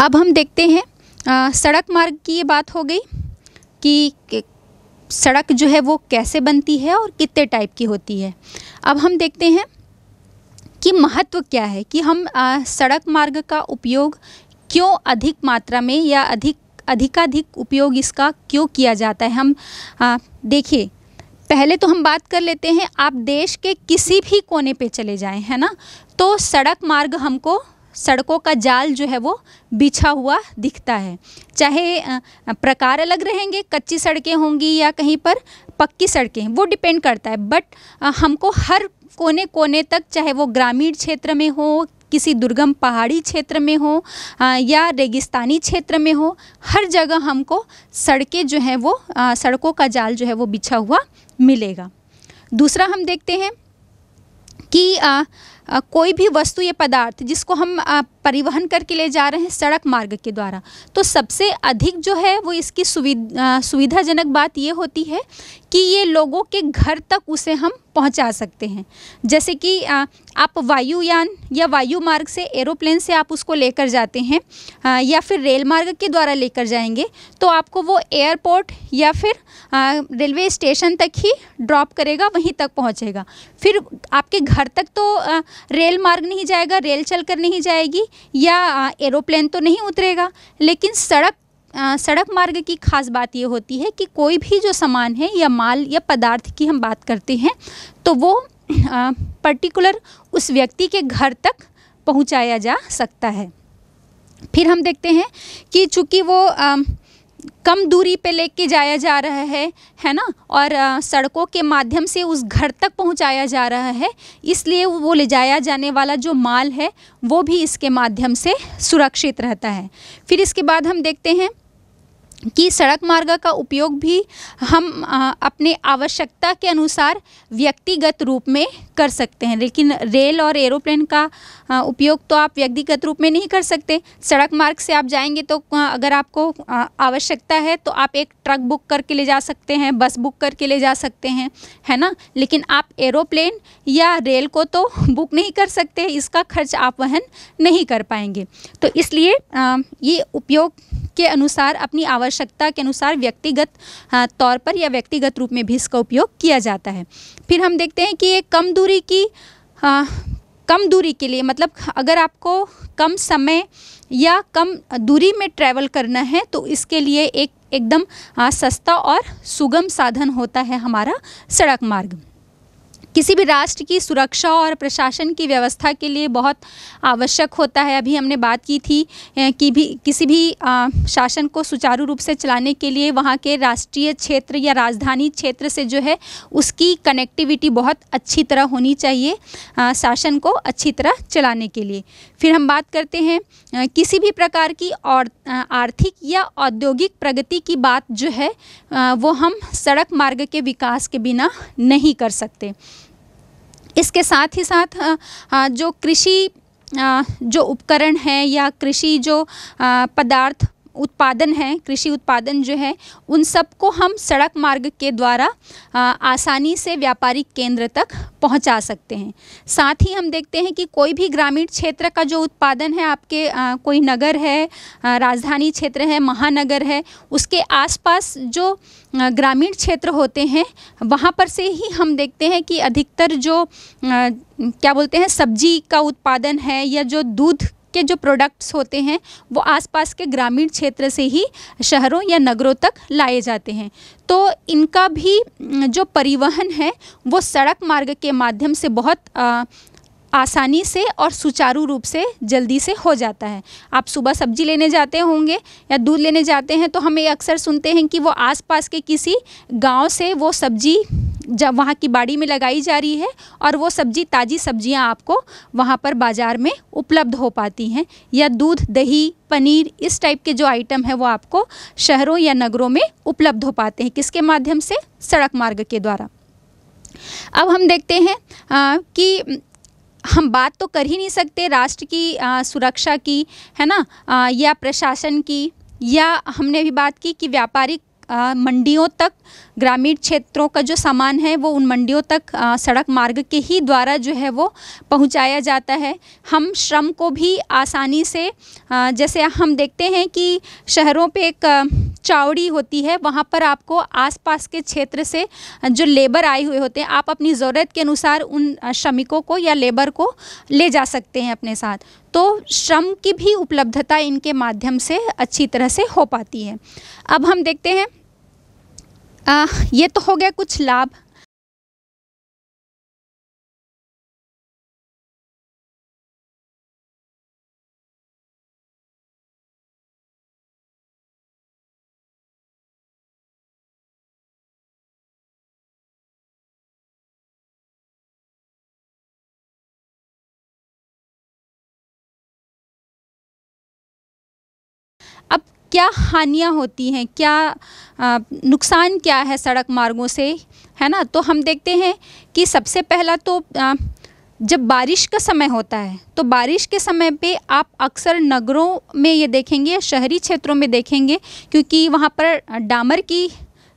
अब हम देखते हैं आ, सड़क मार्ग की ये बात हो गई कि सड़क जो है वो कैसे बनती है और कितने टाइप की होती है अब हम देखते हैं कि महत्व क्या है कि हम आ, सड़क मार्ग का उपयोग क्यों अधिक मात्रा में या अधिक अधिकाधिक उपयोग इसका क्यों किया जाता है हम देखिए पहले तो हम बात कर लेते हैं आप देश के किसी भी कोने पे चले जाएं है ना तो सड़क मार्ग हमको सड़कों का जाल जो है वो बिछा हुआ दिखता है चाहे प्रकार अलग रहेंगे कच्ची सड़कें होंगी या कहीं पर पक्की सड़कें वो डिपेंड करता है बट हमको हर कोने कोने तक चाहे वो ग्रामीण क्षेत्र में हो किसी दुर्गम पहाड़ी क्षेत्र में हो या रेगिस्तानी क्षेत्र में हो हर जगह हमको सड़कें जो हैं वो सड़कों का जाल जो है वो बिछा हुआ मिलेगा दूसरा हम देखते हैं कि कोई भी वस्तु या पदार्थ जिसको हम परिवहन करके ले जा रहे हैं सड़क मार्ग के द्वारा तो सबसे अधिक जो है वो इसकी सुविधा सुविधाजनक बात ये होती है कि ये लोगों के घर तक उसे हम पहुंचा सकते हैं जैसे कि आ, आप वायुयान या वायु मार्ग से एरोप्लेन से आप उसको लेकर जाते हैं आ, या फिर रेल मार्ग के द्वारा लेकर जाएंगे तो आपको वो एयरपोर्ट या फिर रेलवे स्टेशन तक ही ड्रॉप करेगा वहीं तक पहुंचेगा फिर आपके घर तक तो आ, रेल मार्ग नहीं जाएगा रेल चलकर नहीं जाएगी या एरोप्लेन तो नहीं उतरेगा लेकिन सड़क आ, सड़क मार्ग की खास बात ये होती है कि कोई भी जो सामान है या माल या पदार्थ की हम बात करते हैं तो वो आ, पर्टिकुलर उस व्यक्ति के घर तक पहुंचाया जा सकता है फिर हम देखते हैं कि चूँकि वो आ, कम दूरी पे लेके जाया जा रहा है है ना और आ, सड़कों के माध्यम से उस घर तक पहुंचाया जा रहा है इसलिए वो ले जाया जाने वाला जो माल है वो भी इसके माध्यम से सुरक्षित रहता है फिर इसके बाद हम देखते हैं कि सड़क मार्ग का उपयोग भी हम अपने आवश्यकता के अनुसार व्यक्तिगत रूप में कर सकते हैं लेकिन रेल और एरोप्लेन का उपयोग तो आप व्यक्तिगत रूप में नहीं कर सकते सड़क मार्ग से आप जाएंगे तो अगर आपको आवश्यकता है तो आप एक ट्रक बुक करके ले जा सकते हैं बस बुक करके ले जा सकते हैं है ना लेकिन आप एरोप्लेन या रेल को तो बुक नहीं कर सकते इसका खर्च आप वहन नहीं कर पाएंगे तो इसलिए ये उपयोग के अनुसार अपनी आवश्यकता के अनुसार व्यक्तिगत हाँ, तौर पर या व्यक्तिगत रूप में भी इसका उपयोग किया जाता है फिर हम देखते हैं कि ये कम दूरी की आ, हाँ, कम दूरी के लिए मतलब अगर आपको कम समय या कम दूरी में ट्रैवल करना है तो इसके लिए एक एकदम हाँ, सस्ता और सुगम साधन होता है हमारा सड़क मार्ग किसी भी राष्ट्र की सुरक्षा और प्रशासन की व्यवस्था के लिए बहुत आवश्यक होता है अभी हमने बात की थी कि भी किसी भी शासन को सुचारू रूप से चलाने के लिए वहाँ के राष्ट्रीय क्षेत्र या राजधानी क्षेत्र से जो है उसकी कनेक्टिविटी बहुत अच्छी तरह होनी चाहिए शासन को अच्छी तरह चलाने के लिए फिर हम बात करते हैं किसी भी प्रकार की और आर्थिक या औद्योगिक प्रगति की बात जो है वो हम सड़क मार्ग के विकास के बिना नहीं कर सकते इसके साथ ही साथ जो कृषि जो उपकरण है या कृषि जो पदार्थ उत्पादन है कृषि उत्पादन जो है उन सबको हम सड़क मार्ग के द्वारा आसानी से व्यापारिक केंद्र तक पहुंचा सकते हैं साथ ही हम देखते हैं कि कोई भी ग्रामीण क्षेत्र का जो उत्पादन है आपके आ, कोई नगर है राजधानी क्षेत्र है महानगर है उसके आसपास जो ग्रामीण क्षेत्र होते हैं वहाँ पर से ही हम देखते हैं कि अधिकतर जो आ, क्या बोलते हैं सब्जी का उत्पादन है या जो दूध के जो प्रोडक्ट्स होते हैं वो आसपास के ग्रामीण क्षेत्र से ही शहरों या नगरों तक लाए जाते हैं तो इनका भी जो परिवहन है वो सड़क मार्ग के माध्यम से बहुत आ, आसानी से और सुचारू रूप से जल्दी से हो जाता है आप सुबह सब्जी लेने जाते होंगे या दूध लेने जाते हैं तो हम ये अक्सर सुनते हैं कि वो आसपास के किसी गांव से वो सब्जी जब वहाँ की बाड़ी में लगाई जा रही है और वो सब्जी ताज़ी सब्जियाँ आपको वहाँ पर बाज़ार में उपलब्ध हो पाती हैं या दूध दही पनीर इस टाइप के जो आइटम है वो आपको शहरों या नगरों में उपलब्ध हो पाते हैं किसके माध्यम से सड़क मार्ग के द्वारा अब हम देखते हैं आ, कि हम बात तो कर ही नहीं सकते राष्ट्र की आ, सुरक्षा की है ना आ, या प्रशासन की या हमने भी बात की कि व्यापारिक मंडियों तक ग्रामीण क्षेत्रों का जो सामान है वो उन मंडियों तक आ, सड़क मार्ग के ही द्वारा जो है वो पहुंचाया जाता है हम श्रम को भी आसानी से आ, जैसे हम देखते हैं कि शहरों पे एक चावड़ी होती है वहाँ पर आपको आसपास के क्षेत्र से जो लेबर आए हुए होते हैं आप अपनी ज़रूरत के अनुसार उन श्रमिकों को या लेबर को ले जा सकते हैं अपने साथ तो श्रम की भी उपलब्धता इनके माध्यम से अच्छी तरह से हो पाती है अब हम देखते हैं आ, ये तो हो गया कुछ लाभ क्या हानियाँ होती हैं क्या नुकसान क्या है सड़क मार्गों से है ना तो हम देखते हैं कि सबसे पहला तो आ, जब बारिश का समय होता है तो बारिश के समय पे आप अक्सर नगरों में ये देखेंगे शहरी क्षेत्रों में देखेंगे क्योंकि वहाँ पर डामर की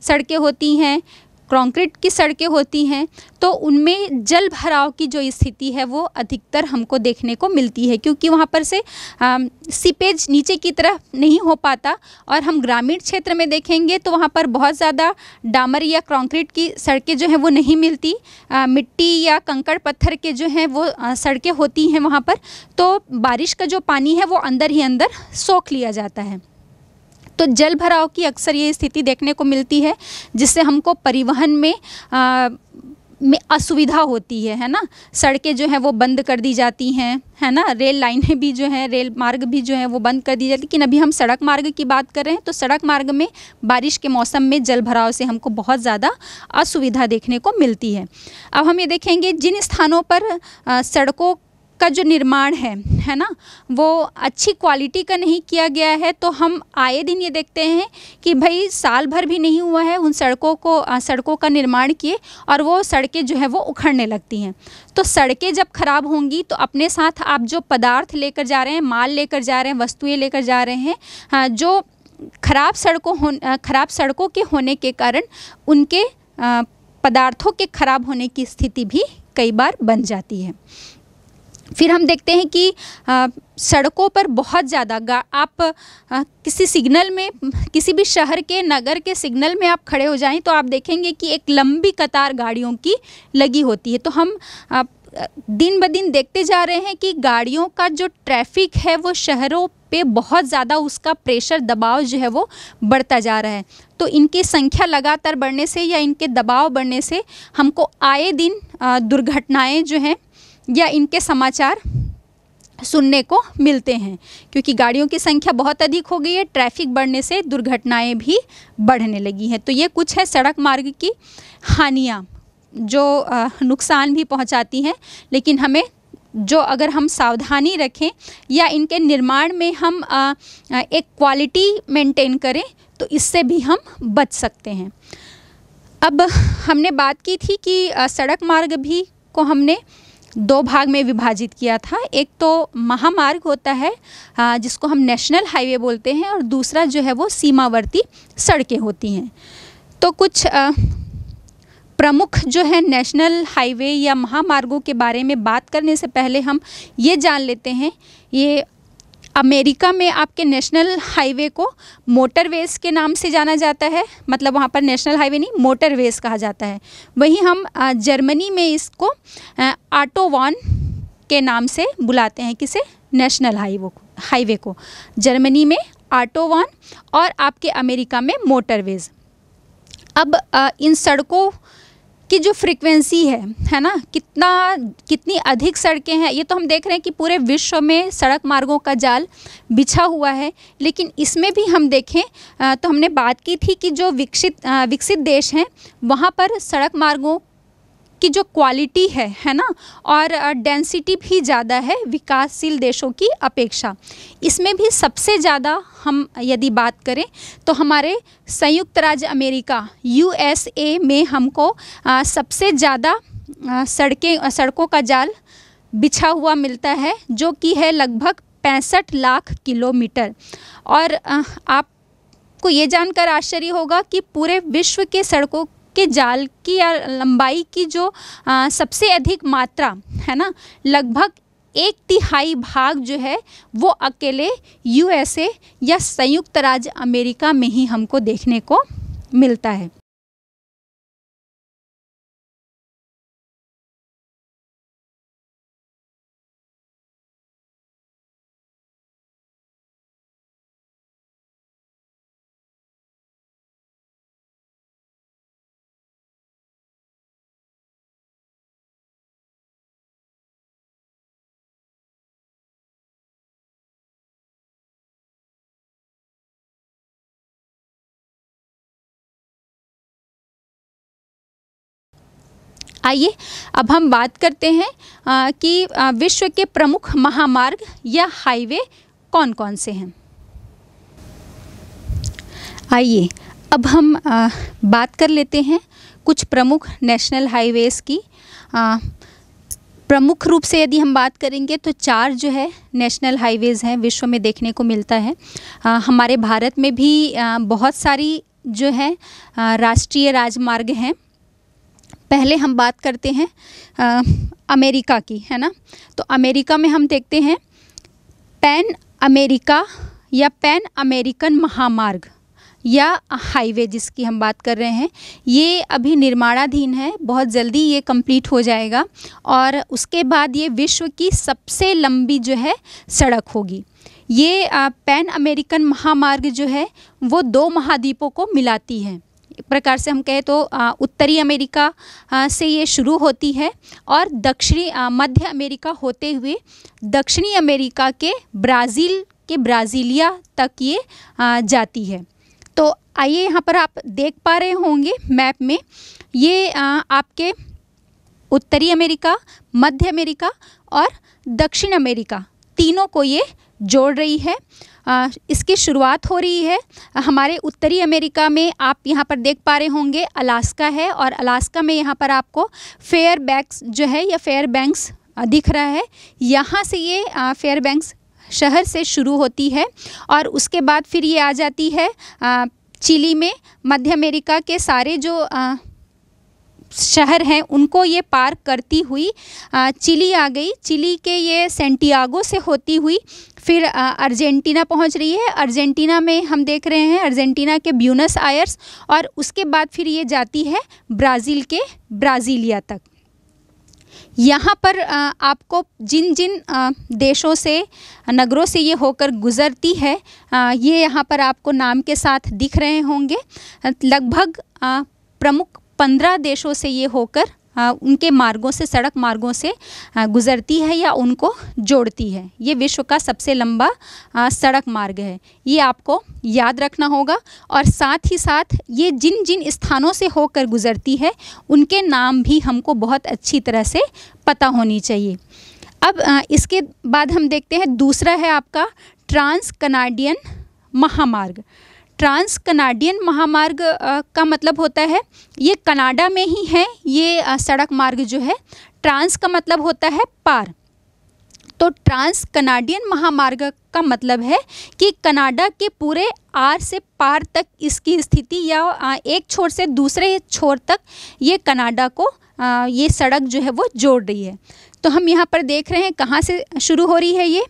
सड़कें होती हैं कंक्रीट की सड़कें होती हैं तो उनमें जल भराव की जो स्थिति है वो अधिकतर हमको देखने को मिलती है क्योंकि वहाँ पर से सीपेज नीचे की तरफ नहीं हो पाता और हम ग्रामीण क्षेत्र में देखेंगे तो वहाँ पर बहुत ज़्यादा डामर या कंक्रीट की सड़कें जो हैं वो नहीं मिलती आ, मिट्टी या कंकड़ पत्थर के जो हैं वो सड़कें होती हैं वहाँ पर तो बारिश का जो पानी है वो अंदर ही अंदर सोख लिया जाता है तो जल भराव की अक्सर ये स्थिति देखने को मिलती है जिससे हमको परिवहन में आ, में असुविधा होती है है ना सड़कें जो हैं वो बंद कर दी जाती हैं है ना रेल लाइनें भी जो हैं रेल मार्ग भी जो है वो बंद कर दी जाती है लेकिन अभी हम सड़क मार्ग की बात कर रहे हैं तो सड़क मार्ग में बारिश के मौसम में जल भराव से हमको बहुत ज़्यादा असुविधा देखने को मिलती है अब हम ये देखेंगे जिन स्थानों पर सड़कों का जो निर्माण है है ना वो अच्छी क्वालिटी का नहीं किया गया है तो हम आए दिन ये देखते हैं कि भाई साल भर भी नहीं हुआ है उन सड़कों को सड़कों का निर्माण किए और वो सड़कें जो है वो उखड़ने लगती हैं तो सड़कें जब ख़राब होंगी तो अपने साथ आप जो पदार्थ लेकर जा रहे हैं माल लेकर जा रहे हैं वस्तुएँ लेकर जा रहे हैं जो खराब सड़कों हो खराब सड़कों के होने के कारण उनके पदार्थों के खराब होने की स्थिति भी कई बार बन जाती है फिर हम देखते हैं कि आ, सड़कों पर बहुत ज़्यादा आप आ, किसी सिग्नल में किसी भी शहर के नगर के सिग्नल में आप खड़े हो जाएं तो आप देखेंगे कि एक लंबी कतार गाड़ियों की लगी होती है तो हम आ, दिन ब दिन देखते जा रहे हैं कि गाड़ियों का जो ट्रैफिक है वो शहरों पे बहुत ज़्यादा उसका प्रेशर दबाव जो है वो बढ़ता जा रहा है तो इनकी संख्या लगातार बढ़ने से या इनके दबाव बढ़ने से हमको आए दिन दुर्घटनाएं जो हैं या इनके समाचार सुनने को मिलते हैं क्योंकि गाड़ियों की संख्या बहुत अधिक हो गई है ट्रैफिक बढ़ने से दुर्घटनाएं भी बढ़ने लगी हैं तो ये कुछ है सड़क मार्ग की हानियाँ जो नुकसान भी पहुंचाती हैं लेकिन हमें जो अगर हम सावधानी रखें या इनके निर्माण में हम एक क्वालिटी मेंटेन करें तो इससे भी हम बच सकते हैं अब हमने बात की थी कि सड़क मार्ग भी को हमने दो भाग में विभाजित किया था एक तो महामार्ग होता है जिसको हम नेशनल हाईवे बोलते हैं और दूसरा जो है वो सीमावर्ती सड़कें होती हैं तो कुछ प्रमुख जो है नेशनल हाईवे या महामार्गों के बारे में बात करने से पहले हम ये जान लेते हैं ये अमेरिका में आपके नेशनल हाईवे को मोटरवेज के नाम से जाना जाता है मतलब वहाँ पर नेशनल हाईवे नहीं मोटरवेज कहा जाता है वहीं हम जर्मनी में इसको आटोवान के नाम से बुलाते हैं किसे नेशनल हाईवे को हाईवे को जर्मनी में आटोवान और आपके अमेरिका में मोटरवेज अब इन सड़कों कि जो फ्रिक्वेंसी है है ना कितना कितनी अधिक सड़कें हैं ये तो हम देख रहे हैं कि पूरे विश्व में सड़क मार्गों का जाल बिछा हुआ है लेकिन इसमें भी हम देखें तो हमने बात की थी कि जो विकसित विकसित देश हैं वहाँ पर सड़क मार्गों की जो क्वालिटी है है ना और डेंसिटी भी ज़्यादा है विकासशील देशों की अपेक्षा इसमें भी सबसे ज़्यादा हम यदि बात करें तो हमारे संयुक्त राज्य अमेरिका यू में हमको सबसे ज़्यादा सड़कें सड़कों का जाल बिछा हुआ मिलता है जो कि है लगभग पैंसठ लाख किलोमीटर और आपको ये जानकर आश्चर्य होगा कि पूरे विश्व के सड़कों के जाल की या लंबाई की जो आ, सबसे अधिक मात्रा है ना लगभग एक तिहाई भाग जो है वो अकेले यूएसए या संयुक्त राज्य अमेरिका में ही हमको देखने को मिलता है आइए अब हम बात करते हैं आ, कि आ, विश्व के प्रमुख महामार्ग या हाईवे कौन कौन से हैं आइए अब हम आ, बात कर लेते हैं कुछ प्रमुख नेशनल हाईवेज़ की आ, प्रमुख रूप से यदि हम बात करेंगे तो चार जो है नेशनल हाईवेज़ हैं विश्व में देखने को मिलता है आ, हमारे भारत में भी आ, बहुत सारी जो है राष्ट्रीय राजमार्ग हैं पहले हम बात करते हैं आ, अमेरिका की है ना तो अमेरिका में हम देखते हैं पैन अमेरिका या पैन अमेरिकन महामार्ग या हाईवे जिसकी हम बात कर रहे हैं ये अभी निर्माणाधीन है बहुत जल्दी ये कंप्लीट हो जाएगा और उसके बाद ये विश्व की सबसे लंबी जो है सड़क होगी ये पैन अमेरिकन महामार्ग जो है वो दो महाद्वीपों को मिलाती है प्रकार से हम कहें तो उत्तरी अमेरिका से ये शुरू होती है और दक्षिणी मध्य अमेरिका होते हुए दक्षिणी अमेरिका के ब्राज़ील के ब्राज़ीलिया तक ये जाती है तो आइए यहाँ पर आप देख पा रहे होंगे मैप में ये आपके उत्तरी अमेरिका मध्य अमेरिका और दक्षिण अमेरिका तीनों को ये जोड़ रही है इसकी शुरुआत हो रही है हमारे उत्तरी अमेरिका में आप यहाँ पर देख पा रहे होंगे अलास्का है और अलास्का में यहाँ पर आपको फेयर बैक्स जो है या फेयर बैंक्स दिख रहा है यहाँ से ये फेयर बैंक्स शहर से शुरू होती है और उसके बाद फिर ये आ जाती है चिली में मध्य अमेरिका के सारे जो आ, शहर हैं उनको ये पार करती हुई चिली आ गई चिली के ये सेंटियागो से होती हुई फिर अर्जेंटीना पहुंच रही है अर्जेंटीना में हम देख रहे हैं अर्जेंटीना के ब्यूनस आयर्स और उसके बाद फिर ये जाती है ब्राज़ील के ब्राज़ीलिया तक यहाँ पर आपको जिन जिन देशों से नगरों से ये होकर गुज़रती है ये यहाँ पर आपको नाम के साथ दिख रहे होंगे लगभग प्रमुख पंद्रह देशों से ये होकर उनके मार्गों से सड़क मार्गों से गुजरती है या उनको जोड़ती है ये विश्व का सबसे लंबा सड़क मार्ग है ये आपको याद रखना होगा और साथ ही साथ ये जिन जिन स्थानों से होकर गुजरती है उनके नाम भी हमको बहुत अच्छी तरह से पता होनी चाहिए अब इसके बाद हम देखते हैं दूसरा है आपका ट्रांस कनाडियन महामार्ग ट्रांस कनाडियन महामार्ग का मतलब होता है ये कनाडा में ही है ये सड़क मार्ग जो है ट्रांस का मतलब होता है पार तो ट्रांस कनाडियन महामार्ग का मतलब है कि कनाडा के पूरे आर से पार तक इसकी स्थिति या एक छोर से दूसरे छोर तक ये कनाडा को ये सड़क जो है वो जोड़ रही है तो हम यहाँ पर देख रहे हैं कहाँ से शुरू हो रही है ये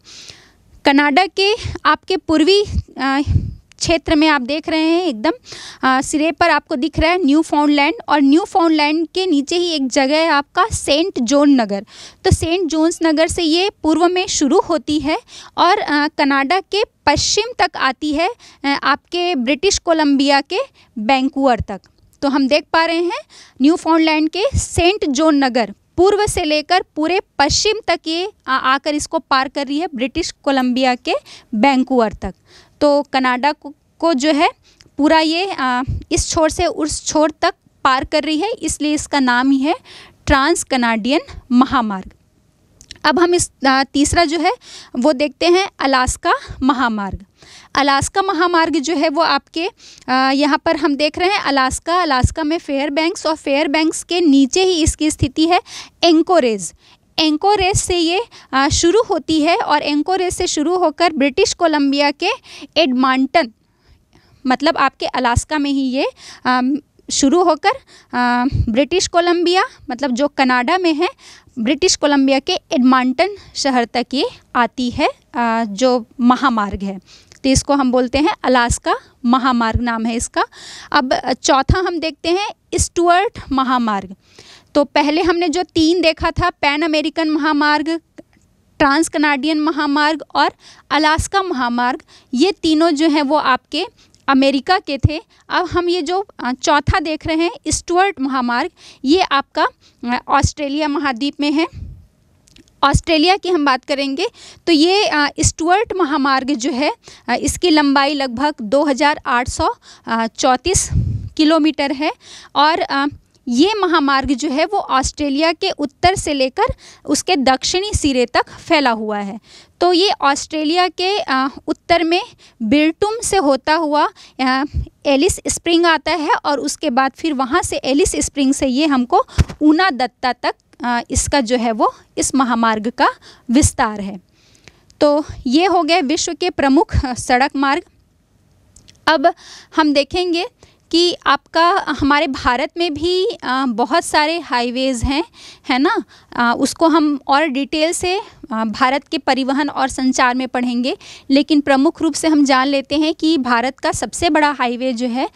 कनाडा के आपके पूर्वी क्षेत्र में आप देख रहे हैं एकदम सिरे पर आपको दिख रहा है न्यू फाउंडलैंड और न्यू फाउंडलैंड के नीचे ही एक जगह है आपका सेंट जोन नगर तो सेंट जोन्स नगर से ये पूर्व में शुरू होती है और कनाडा के पश्चिम तक आती है आपके ब्रिटिश कोलंबिया के बैंकुअर तक तो हम देख पा रहे हैं न्यू फाउंडलैंड के सेंट जोन नगर पूर्व से लेकर पूरे पश्चिम तक ये आकर इसको पार कर रही है ब्रिटिश कोलंबिया के बैंकुअर तक तो कनाडा को, को जो है पूरा ये आ, इस छोर से उस छोर तक पार कर रही है इसलिए इसका नाम ही है ट्रांस कनाडियन महामार्ग अब हम इस तीसरा जो है वो देखते हैं अलास्का महामार्ग अलास्का महामार्ग जो है वो आपके यहाँ पर हम देख रहे हैं अलास्का अलास्का में फेयर बैंक्स और फेयर बैंक्स के नीचे ही इसकी स्थिति है एंकोरेज एंकोरेज से ये शुरू होती है और एंकोरेज से शुरू होकर ब्रिटिश कोलंबिया के एडमांटन मतलब आपके अलास्का में ही ये शुरू होकर ब्रिटिश कोलंबिया मतलब जो कनाडा में है ब्रिटिश कोलंबिया के एडमांटन शहर तक ये आती है आ, जो महामार्ग है तो इसको हम बोलते हैं अलास्का महामार्ग नाम है इसका अब चौथा हम देखते हैं स्टुअर्ट महामार्ग तो पहले हमने जो तीन देखा था पैन अमेरिकन महामार्ग ट्रांस कनाडियन महामार्ग और अलास्का महामार्ग ये तीनों जो हैं वो आपके अमेरिका के थे अब हम ये जो चौथा देख रहे हैं स्टुअर्ट महामार्ग ये आपका ऑस्ट्रेलिया महाद्वीप में है ऑस्ट्रेलिया की हम बात करेंगे तो ये स्टुअर्ट महामार्ग जो है इसकी लंबाई लगभग 2834 किलोमीटर है और ये महामार्ग जो है वो ऑस्ट्रेलिया के उत्तर से लेकर उसके दक्षिणी सिरे तक फैला हुआ है तो ये ऑस्ट्रेलिया के उत्तर में बिल्टुम से होता हुआ एलिस स्प्रिंग आता है और उसके बाद फिर वहाँ से एलिस स्प्रिंग से ये हमको ऊना दत्ता तक इसका जो है वो इस महामार्ग का विस्तार है तो ये हो गए विश्व के प्रमुख सड़क मार्ग अब हम देखेंगे कि आपका हमारे भारत में भी बहुत सारे हाईवेज़ हैं है ना उसको हम और डिटेल से भारत के परिवहन और संचार में पढ़ेंगे लेकिन प्रमुख रूप से हम जान लेते हैं कि भारत का सबसे बड़ा हाईवे जो है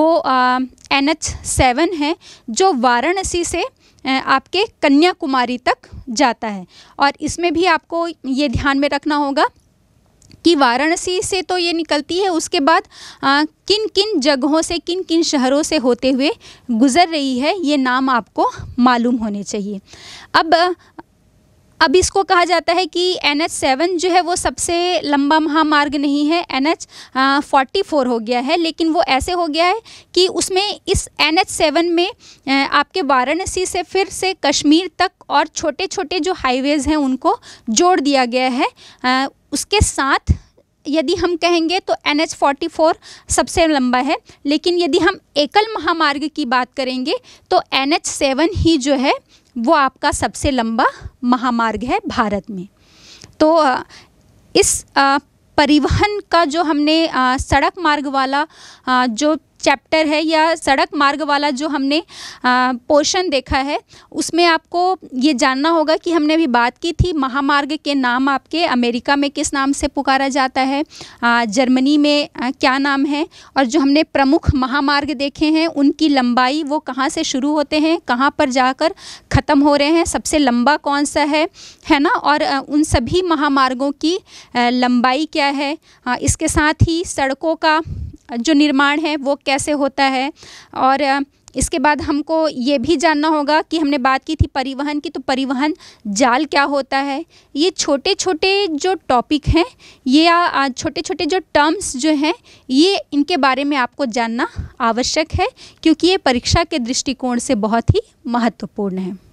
वो एन एच सेवन है जो वाराणसी से आपके कन्याकुमारी तक जाता है और इसमें भी आपको ये ध्यान में रखना होगा कि वाराणसी से तो ये निकलती है उसके बाद आ, किन किन जगहों से किन किन शहरों से होते हुए गुज़र रही है ये नाम आपको मालूम होने चाहिए अब अब इसको कहा जाता है कि एन एच सेवन जो है वो सबसे लंबा महामार्ग नहीं है एन एच फोर्टी फोर हो गया है लेकिन वो ऐसे हो गया है कि उसमें इस एन एच सेवन में आपके वाराणसी से फिर से कश्मीर तक और छोटे छोटे जो हाईवेज़ हैं उनको जोड़ दिया गया है उसके साथ यदि हम कहेंगे तो एन एच फोर्टी फोर सबसे लंबा है लेकिन यदि हम एकल महामार्ग की बात करेंगे तो एन एच सेवन ही जो है वो आपका सबसे लंबा महामार्ग है भारत में तो इस परिवहन का जो हमने सड़क मार्ग वाला जो चैप्टर है या सड़क मार्ग वाला जो हमने पोर्शन देखा है उसमें आपको ये जानना होगा कि हमने अभी बात की थी महामार्ग के नाम आपके अमेरिका में किस नाम से पुकारा जाता है जर्मनी में क्या नाम है और जो हमने प्रमुख महामार्ग देखे हैं उनकी लंबाई वो कहाँ से शुरू होते हैं कहाँ पर जाकर ख़त्म हो रहे हैं सबसे लंबा कौन सा है है ना और उन सभी महामार्गों की लंबाई क्या है इसके साथ ही सड़कों का जो निर्माण है वो कैसे होता है और इसके बाद हमको ये भी जानना होगा कि हमने बात की थी परिवहन की तो परिवहन जाल क्या होता है ये छोटे छोटे जो टॉपिक हैं ये छोटे छोटे जो टर्म्स जो हैं ये इनके बारे में आपको जानना आवश्यक है क्योंकि ये परीक्षा के दृष्टिकोण से बहुत ही महत्वपूर्ण है